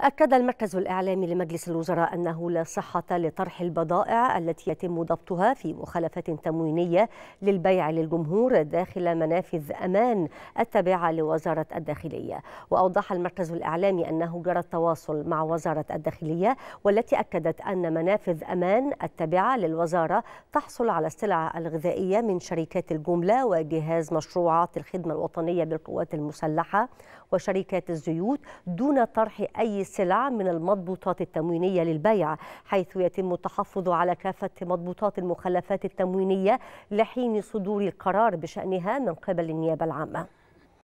أكد المركز الإعلامي لمجلس الوزراء أنه لا صحة لطرح البضائع التي يتم ضبطها في مخالفات تموينية للبيع للجمهور داخل منافذ أمان التابعة لوزارة الداخلية وأوضح المركز الإعلامي أنه جرى التواصل مع وزارة الداخلية والتي أكدت أن منافذ أمان التابعة للوزارة تحصل على السلع الغذائية من شركات الجملة وجهاز مشروعات الخدمة الوطنية بالقوات المسلحة وشركات الزيوت دون طرح أي السلع من المضبوطات التموينية للبيع حيث يتم التحفظ على كافة مضبوطات المخلفات التموينية لحين صدور القرار بشأنها من قبل النيابة العامة